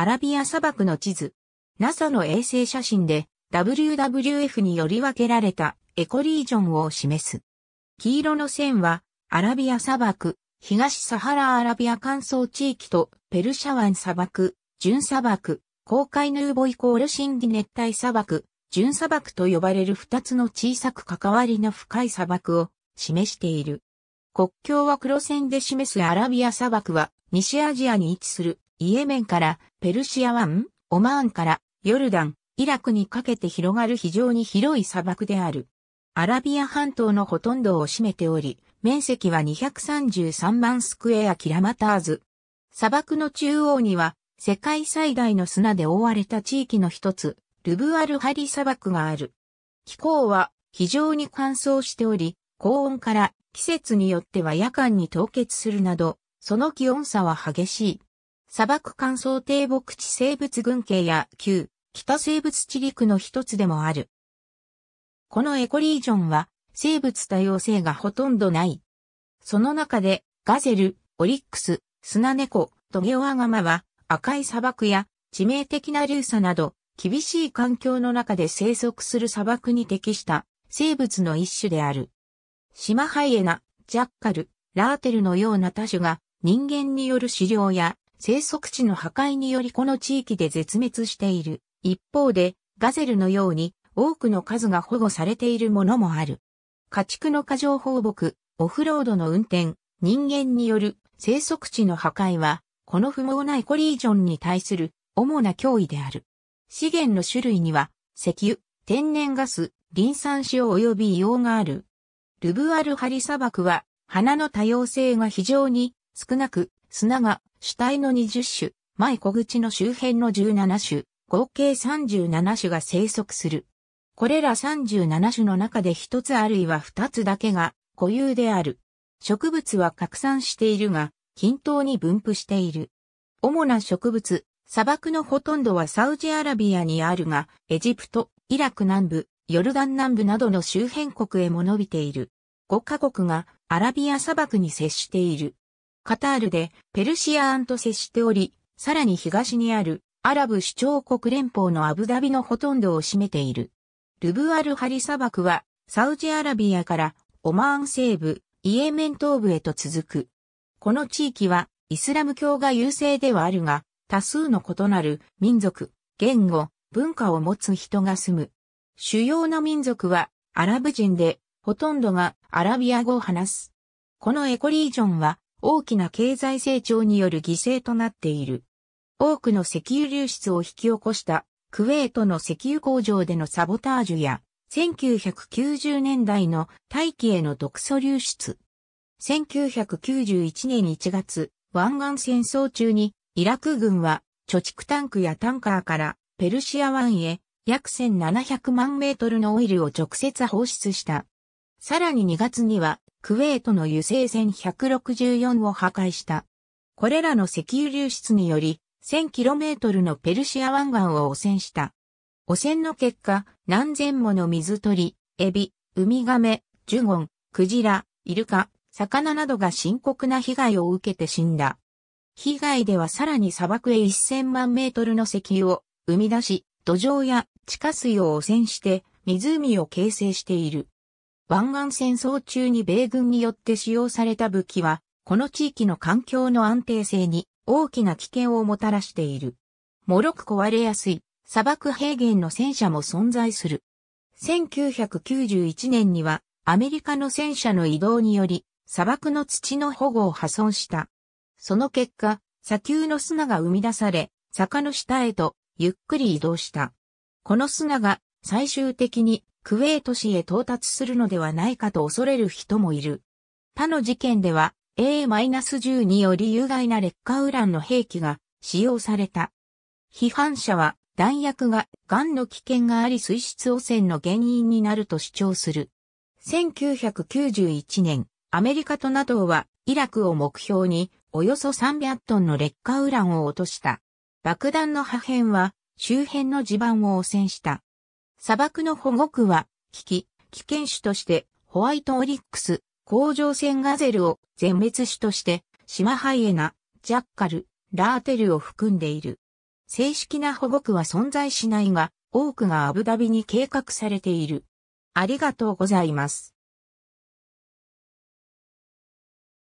アラビア砂漠の地図。NASA の衛星写真で WWF により分けられたエコリージョンを示す。黄色の線はアラビア砂漠、東サハラアラビア乾燥地域とペルシャ湾砂漠、純砂漠、公海ヌーボイコールシンギ熱帯砂漠、純砂漠と呼ばれる二つの小さく関わりの深い砂漠を示している。国境は黒線で示すアラビア砂漠は西アジアに位置するイエメンからペルシア湾、オマーンからヨルダン、イラクにかけて広がる非常に広い砂漠である。アラビア半島のほとんどを占めており、面積は233万スクエアキラマターズ。砂漠の中央には、世界最大の砂で覆われた地域の一つ、ルブアルハリ砂漠がある。気候は非常に乾燥しており、高温から季節によっては夜間に凍結するなど、その気温差は激しい。砂漠乾燥低木地生物群系や旧北生物地陸の一つでもある。このエコリージョンは生物多様性がほとんどない。その中でガゼル、オリックス、スナネコ、トゲオアガマは赤い砂漠や致命的な流砂など厳しい環境の中で生息する砂漠に適した生物の一種である。シマハイエナ、ジャッカル、ラーテルのような多種が人間による狩猟や生息地の破壊によりこの地域で絶滅している。一方で、ガゼルのように多くの数が保護されているものもある。家畜の過剰放牧、オフロードの運転、人間による生息地の破壊は、この不毛なエコリージョンに対する主な脅威である。資源の種類には、石油、天然ガス、ン酸塩及び硫黄がある。ルブアルハリ砂漠は、花の多様性が非常に少なく、砂が主体の20種、前小口の周辺の17種、合計37種が生息する。これら37種の中で1つあるいは2つだけが固有である。植物は拡散しているが、均等に分布している。主な植物、砂漠のほとんどはサウジアラビアにあるが、エジプト、イラク南部、ヨルダン南部などの周辺国へも伸びている。5カ国がアラビア砂漠に接している。カタールでペルシアンと接しており、さらに東にあるアラブ首長国連邦のアブダビのほとんどを占めている。ルブアルハリ砂漠はサウジアラビアからオマーン西部、イエメン東部へと続く。この地域はイスラム教が優勢ではあるが、多数の異なる民族、言語、文化を持つ人が住む。主要な民族はアラブ人で、ほとんどがアラビア語を話す。このエコリージョンは大きな経済成長による犠牲となっている。多くの石油流出を引き起こしたクウェートの石油工場でのサボタージュや1990年代の大気への毒素流出。1991年1月、湾岸戦争中にイラク軍は貯蓄タンクやタンカーからペルシア湾へ約1700万メートルのオイルを直接放出した。さらに2月にはクウェートの油性船164を破壊した。これらの石油流出により、1000km のペルシア湾岸を汚染した。汚染の結果、何千もの水鳥、エビ、ウミガメ、ジュゴン、クジラ、イルカ、魚などが深刻な被害を受けて死んだ。被害ではさらに砂漠へ1000万メートルの石油を生み出し、土壌や地下水を汚染して湖を形成している。湾岸戦争中に米軍によって使用された武器は、この地域の環境の安定性に大きな危険をもたらしている。脆く壊れやすい砂漠平原の戦車も存在する。1991年にはアメリカの戦車の移動により砂漠の土の保護を破損した。その結果、砂丘の砂が生み出され、坂の下へとゆっくり移動した。この砂が最終的にクウェート市へ到達するのではないかと恐れる人もいる。他の事件では A-10 により有害な劣化ウランの兵器が使用された。批判者は弾薬が癌の危険があり水質汚染の原因になると主張する。1991年、アメリカと NATO はイラクを目標におよそ300トンの劣化ウランを落とした。爆弾の破片は周辺の地盤を汚染した。砂漠の保護区は、危機、危険種として、ホワイトオリックス、甲状腺ガゼルを全滅種として、シマハイエナ、ジャッカル、ラーテルを含んでいる。正式な保護区は存在しないが、多くがアブダビに計画されている。ありがとうございます。